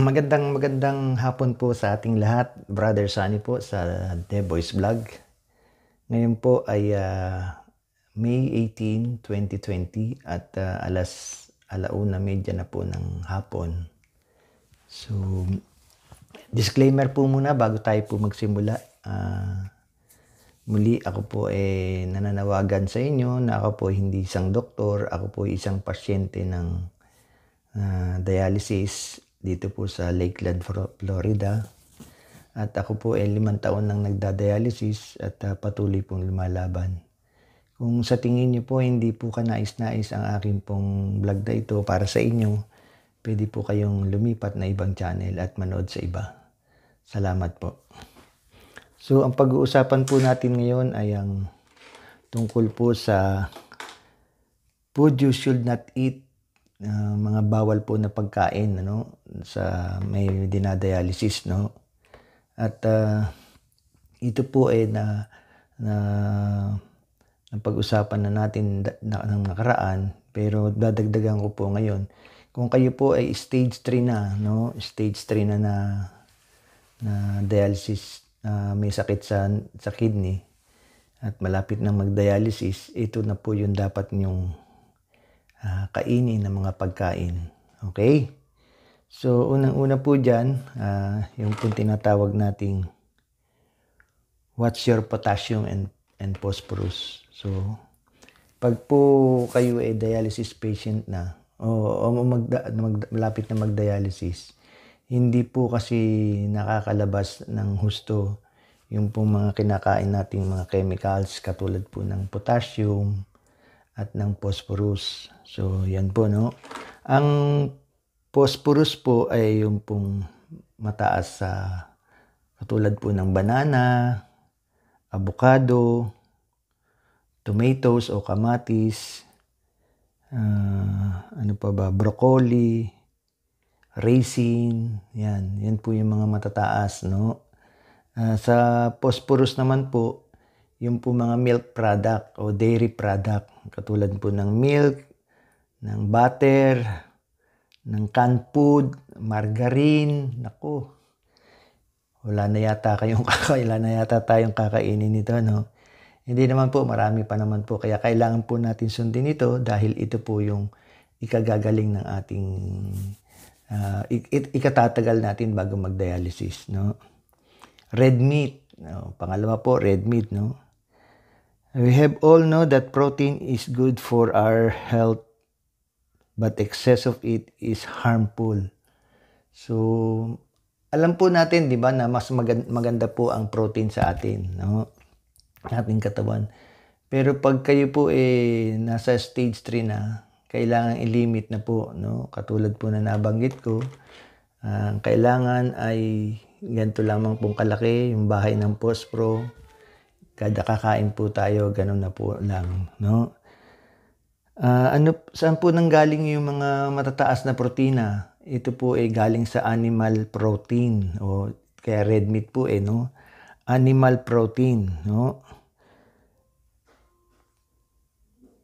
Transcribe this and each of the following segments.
magandang magandang hapon po sa ating lahat. Brother Sunny po sa The Voice Vlog. Ngayon po ay uh, May 18, 2020 at uh, alas alauna media na po ng hapon. So, disclaimer po muna bago tayo po magsimula. Uh, muli ako po eh nananawagan sa inyo na ako po hindi isang doktor, ako po isang pasyente ng uh, dialysis dito po sa Lakeland, Florida. At ako po ay eh, limang taon nang nagda-dialysis at uh, patuloy pong lumalaban. Kung sa tingin niyo po hindi po kanais-nais ang aking pong vlog na ito para sa inyo, pwede po kayong lumipat na ibang channel at manood sa iba. Salamat po. So ang pag-uusapan po natin ngayon ay ang tungkol po sa food you should not eat uh, mga bawal po na pagkain ano sa may dinadialysis no at uh, ito po ay na na napag-usapan na natin da, na, ng nakaraan pero dadagdagan ko po ngayon kung kayo po ay stage 3 na no stage 3 na na, na dialysis na uh, may sakit sa sa kidney at malapit na mag-dialysis ito na po yung dapat niyong uh, kainin ng mga pagkain. Okay? So, unang-una po dyan, uh, yung pong tinatawag nating what's your potassium and, and phosphorus. So, pag po kayo ay dialysis patient na o, o magda, mag, malapit na mag-dialysis, hindi po kasi nakakalabas ng husto yung po mga kinakain nating mga chemicals katulad po ng potassium at ng phosphorus. So, yan po, no? Ang phosphorus po ay yung pong mataas sa katulad po ng banana, avocado, tomatoes o kamatis, uh, ano pa ba, broccoli, raisin, yan, yan po yung mga matataas, no? Uh, sa phosphorus naman po, yung po mga milk product o dairy product, katulad po ng milk, ng butter, ng canned food, margarine. Naku, wala na yata kayong kakaila na yata tayong kakainin nito, no? Hindi naman po, marami pa naman po. Kaya kailangan po natin sundin ito dahil ito po yung ikagagaling ng ating uh, ikatatagal natin bago mag-dialysis, no? Red meat. No? Pangalawa po, red meat, no? We have all know that protein is good for our health but excess of it is harmful. So, alam po natin, di ba, na mas maganda, po ang protein sa atin, no? ating katawan. Pero pag kayo po eh, nasa stage 3 na, kailangan i-limit na po, no? Katulad po na nabanggit ko, uh, kailangan ay ganito lamang pong kalaki, yung bahay ng post pro, kada kakain po tayo, ganun na po lang, no? Uh, ano, saan po nanggaling yung mga matataas na protina? Ito po ay galing sa animal protein o kaya red meat po eh no. Animal protein no.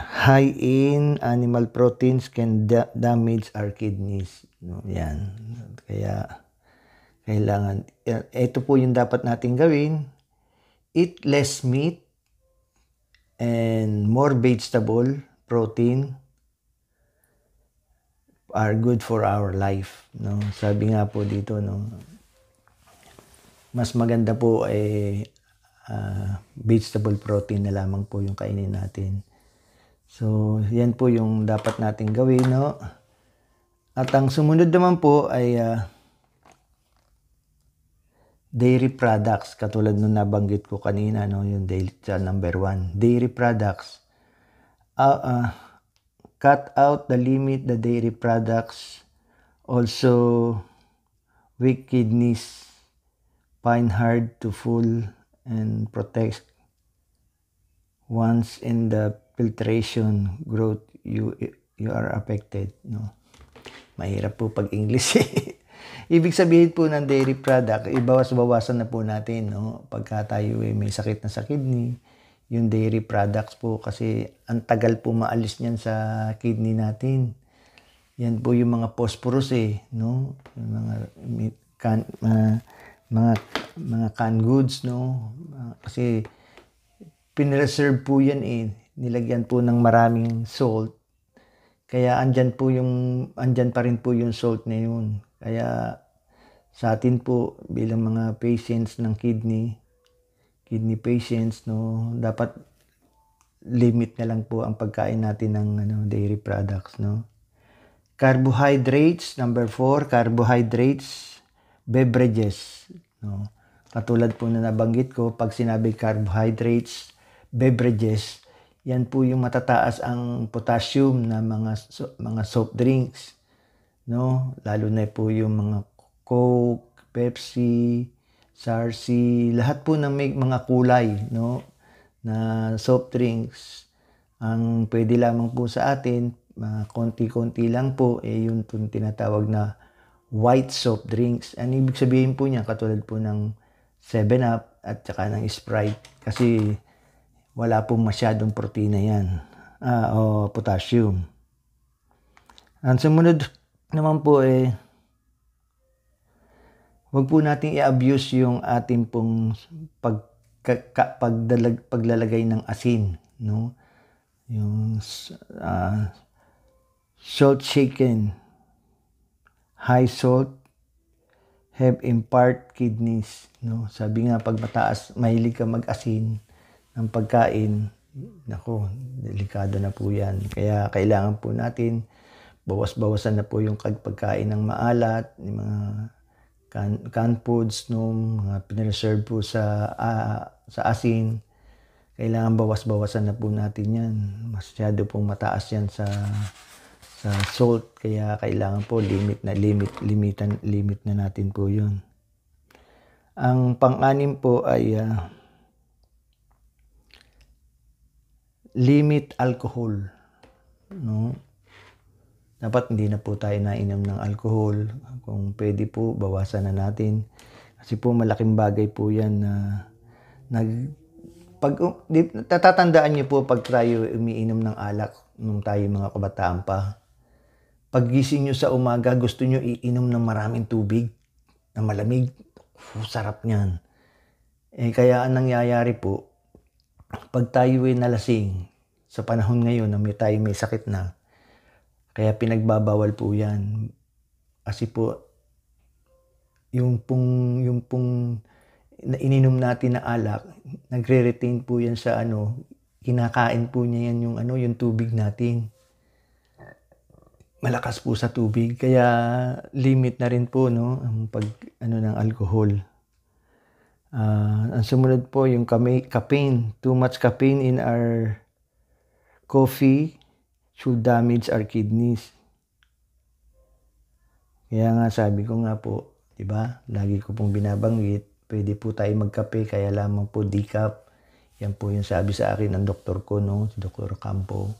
High in animal proteins can da- damage our kidneys. No, yan. Kaya kailangan eh, ito po yung dapat natin gawin. Eat less meat and more vegetable protein are good for our life. No? Sabi nga po dito, no? mas maganda po ay eh, uh, vegetable protein na lamang po yung kainin natin. So, yan po yung dapat natin gawin, no? At ang sumunod naman po ay uh, dairy products. Katulad nung nabanggit ko kanina, no? Yung dairy, number 1 Dairy products out, uh, cut out the limit the dairy products, also weak kidneys, pine hard to full and protect once in the filtration growth you you are affected no mahirap po pag English eh. ibig sabihin po ng dairy product ibawas-bawasan na po natin no pagka tayo eh, may sakit na sa kidney yung dairy products po kasi ang tagal po maalis niyan sa kidney natin. Yan po yung mga phosphorus eh, no? Yung mga can, uh, mga mga canned goods, no? Ah, kasi pinreserve po yan eh. Nilagyan po ng maraming salt. Kaya andyan po yung andyan pa rin po yung salt na yun. Kaya sa atin po bilang mga patients ng kidney, kidney patients, no, dapat limit na lang po ang pagkain natin ng ano, dairy products, no. Carbohydrates, number 4, carbohydrates, beverages, no. Katulad po na nabanggit ko, pag sinabi carbohydrates, beverages, yan po yung matataas ang potassium na mga so, mga soft drinks, no? Lalo na po yung mga Coke, Pepsi, sarsi, lahat po ng may, mga kulay no, na soft drinks, ang pwede lamang po sa atin, mga konti-konti lang po, eh yun po tinatawag na white soft drinks. Ano ibig sabihin po niya? Katulad po ng 7-Up at saka ng Sprite. Kasi wala pong masyadong protina yan. Ah, o potassium. Ang sumunod naman po eh, Huwag po nating i-abuse yung ating pong pag, pagdalag, paglalagay ng asin, no? Yung uh, salt shaken, high salt, have impaired kidneys, no? Sabi nga pag mataas, mahilig ka mag-asin ng pagkain, nako, delikado na po 'yan. Kaya kailangan po natin bawas-bawasan na po yung pagkain ng maalat, ng mga can, canned foods, no, mga pinreserve po sa, uh, sa asin. Kailangan bawas-bawasan na po natin yan. Masyado pong mataas yan sa sa salt. Kaya kailangan po limit na limit, limitan, limit na natin po 'yon Ang pang-anim po ay uh, limit alcohol. No? dapat hindi na po tayo nainom ng alcohol. Kung pwede po, bawasan na natin. Kasi po malaking bagay po yan na nag pag di, tatatandaan niyo po pag tayo umiinom ng alak nung tayo mga kabataan pa. Pag gising niyo sa umaga, gusto niyo iinom ng maraming tubig na malamig. Oh, sarap niyan. Eh, kaya ang nangyayari po, pag tayo ay nalasing sa panahon ngayon na may tayo may sakit na, kaya pinagbabawal po yan. Kasi po, yung pong, yung pong na ininom natin na alak, nagre-retain po yan sa ano, kinakain po niya yan yung ano, yung tubig natin. Malakas po sa tubig, kaya limit na rin po no, ang pag ano ng alcohol. Uh, ang sumunod po yung caffeine, too much caffeine in our coffee should damage our kidneys. Kaya nga sabi ko nga po, di ba? Lagi ko pong binabanggit, pwede po tayo magkape kaya lamang po decaf. Yan po yung sabi sa akin ng doktor ko no, si Dr. Campo.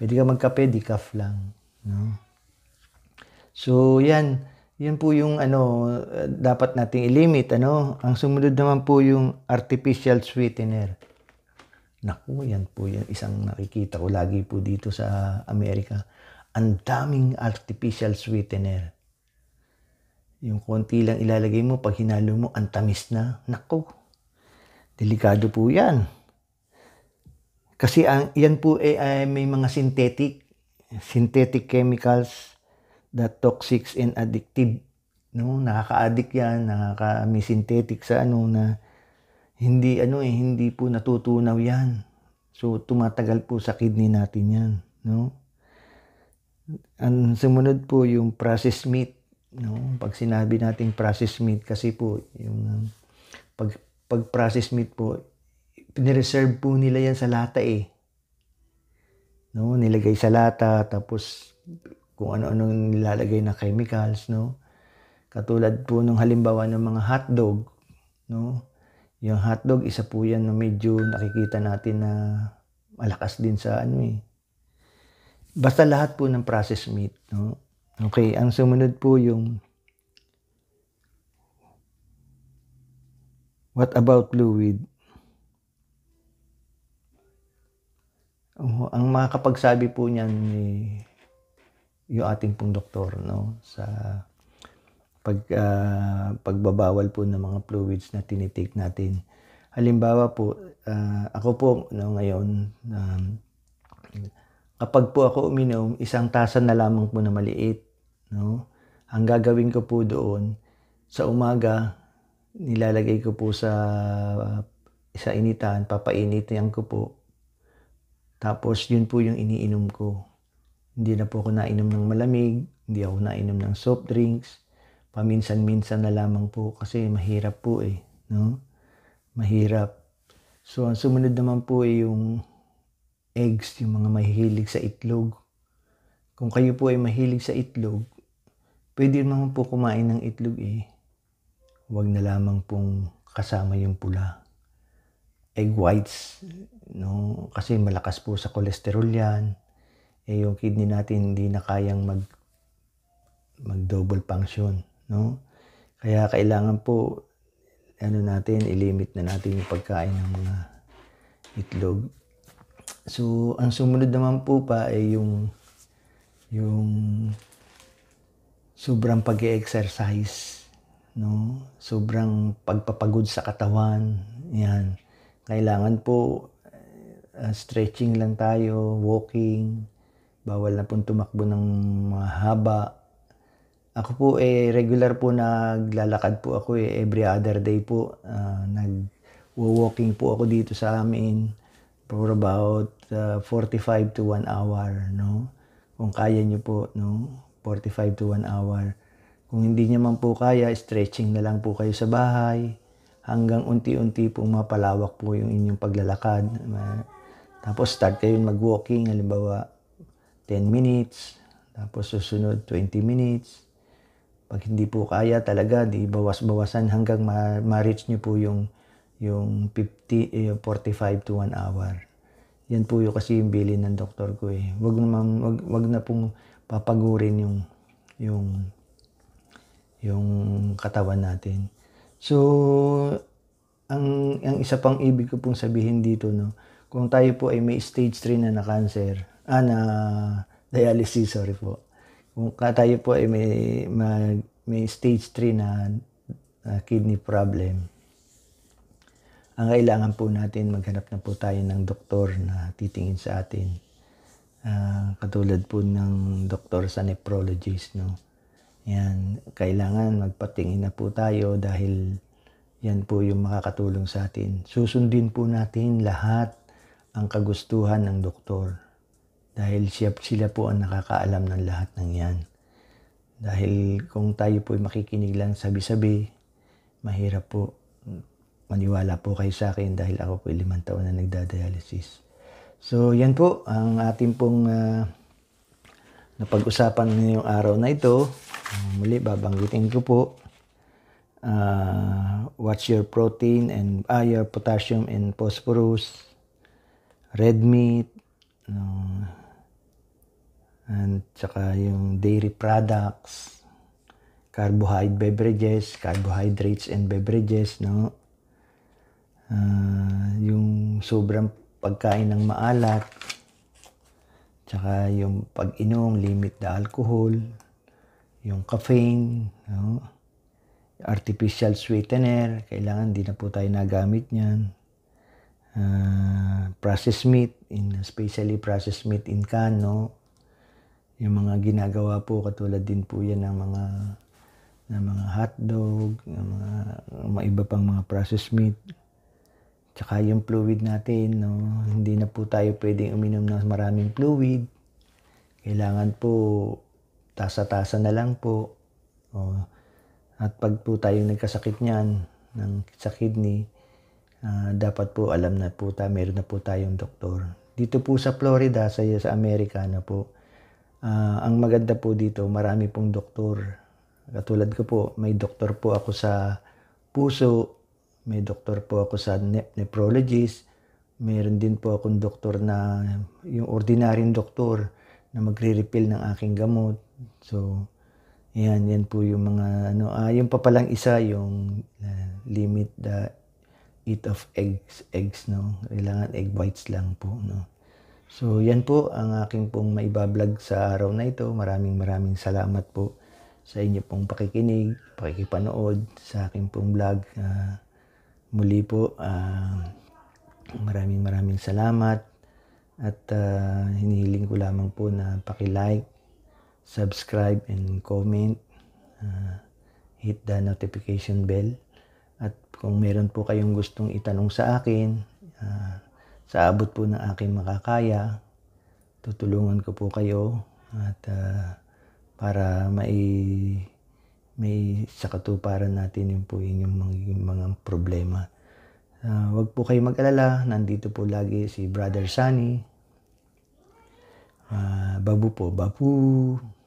Pwede ka magkape, decaf lang, no? So, yan. Yan po yung ano dapat nating ilimit ano. Ang sumunod naman po yung artificial sweetener. Naku, yan po yan. Isang nakikita ko lagi po dito sa Amerika. Ang daming artificial sweetener. Yung konti lang ilalagay mo, pag hinalo mo, ang tamis na. Naku, delikado po yan. Kasi ang, yan po ay, eh, ay eh, may mga synthetic, synthetic chemicals that toxic and addictive no nakaka-addict yan nakaka may synthetic sa ano na hindi ano eh, hindi po natutunaw yan. So tumatagal po sa kidney natin yan, no? Ang sumunod po yung processed meat, no? Pag sinabi nating processed meat kasi po yung um, pag pag processed meat po pinireserve po nila yan sa lata eh. No, nilagay sa lata tapos kung ano-ano nilalagay na chemicals, no? Katulad po nung halimbawa ng mga hotdog, no? Yung hotdog, isa po yan na medyo nakikita natin na malakas din sa ano eh. Basta lahat po ng processed meat. No? Okay, ang sumunod po yung What about fluid? Oh, ang makakapagsabi po niyan eh, yung ating pong doktor no sa pag, uh, pagbabawal po ng mga fluids na tinitake natin. Halimbawa po, uh, ako po no, ngayon, um, kapag po ako uminom, isang tasa na lamang po na maliit. No? Ang gagawin ko po doon, sa umaga, nilalagay ko po sa, uh, sa initan, papainitan ko po. Tapos yun po yung iniinom ko. Hindi na po ako nainom ng malamig, hindi ako nainom ng soft drinks, paminsan-minsan na lamang po kasi mahirap po eh. No? Mahirap. So, ang sumunod naman po ay yung eggs, yung mga mahihilig sa itlog. Kung kayo po ay mahilig sa itlog, pwede naman po kumain ng itlog eh. Huwag na lamang pong kasama yung pula. Egg whites, no? kasi malakas po sa kolesterol yan. Eh, yung kidney natin hindi na kayang mag, mag double function. No? Kaya kailangan po ano natin, ilimit na natin yung pagkain ng mga itlog. So, ang sumunod naman po pa ay yung yung sobrang pag exercise no? Sobrang pagpapagod sa katawan. Yan. Kailangan po uh, stretching lang tayo, walking, bawal na po tumakbo ng mga haba, ako po eh regular po naglalakad po ako eh every other day po uh, ah, nag walking po ako dito sa amin for about uh, ah, 45 to 1 hour no kung kaya niyo po no 45 to 1 hour kung hindi niyo man po kaya stretching na lang po kayo sa bahay hanggang unti-unti po mapalawak po yung inyong paglalakad tapos start kayo mag-walking halimbawa 10 minutes tapos susunod 20 minutes pag hindi po kaya talaga, di bawas-bawasan hanggang ma-reach niyo po yung, yung 50, eh, 45 to 1 hour. Yan po yung kasi yung bilin ng doktor ko eh. Wag na, wag, wag na pong papagurin yung, yung, yung katawan natin. So, ang, ang isa pang ibig ko pong sabihin dito, no, kung tayo po ay may stage 3 na na cancer, ah, na dialysis, sorry po kung katayo po ay may, may, may stage 3 na uh, kidney problem, ang kailangan po natin maghanap na po tayo ng doktor na titingin sa atin. Uh, katulad po ng doktor sa nephrologist, no? Yan, kailangan magpatingin na po tayo dahil yan po yung makakatulong sa atin. Susundin po natin lahat ang kagustuhan ng doktor. Dahil siya, sila po ang nakakaalam ng lahat ng yan. Dahil kung tayo po ay makikinig lang sabi-sabi, mahirap po. Maniwala po kayo sa akin dahil ako po ay limang taon na nagda-dialysis. So yan po ang ating pong uh, napag-usapan ngayong araw na ito. Um, muli babanggitin ko po uh, what's your protein and ah, your potassium and phosphorus, red meat, uh, and saka yung dairy products, carbohydrate beverages, carbohydrates and beverages, no? Uh, yung sobrang pagkain ng maalat, saka yung pag-inom, limit the alcohol, yung caffeine, no? artificial sweetener, kailangan di na po tayo nagamit niyan. Uh, processed meat, in, especially processed meat in can, no? yung mga ginagawa po katulad din po yan ng mga ng mga hotdog, ng mga, mga iba pang mga processed meat. Tsaka yung fluid natin, no? hindi na po tayo pwedeng uminom ng maraming fluid. Kailangan po tasa-tasa na lang po. O, at pag po tayo nagkasakit niyan, ng, sa kidney, uh, dapat po alam na po tayo, meron na po tayong doktor. Dito po sa Florida, sa, sa Amerika na po, Uh, ang maganda po dito, marami pong doktor. Katulad ko po, may doktor po ako sa puso, may doktor po ako sa ne- nephrologist, mayroon din po akong doktor na yung ordinaryong doktor na magre-refill ng aking gamot. So, yan, yan po yung mga ano. Ah, yung pa palang isa, yung uh, limit the eat of eggs, eggs, no? Kailangan egg whites lang po, no? So yan po ang aking pong maibablog sa araw na ito. Maraming maraming salamat po sa inyo pong pakikinig, pakikipanood sa aking pong vlog. Uh, muli po, uh, maraming maraming salamat. At uh, hinihiling ko lamang po na pakilike, subscribe, and comment. Uh, hit the notification bell. At kung meron po kayong gustong itanong sa akin, uh, sa abot po ng aking makakaya, tutulungan ko po kayo at uh, para mai may sa katuparan natin yung po inyong mga, mga problema. Uh, wag po kayo mag-alala, nandito po lagi si Brother Sunny. Uh, babu po, babu.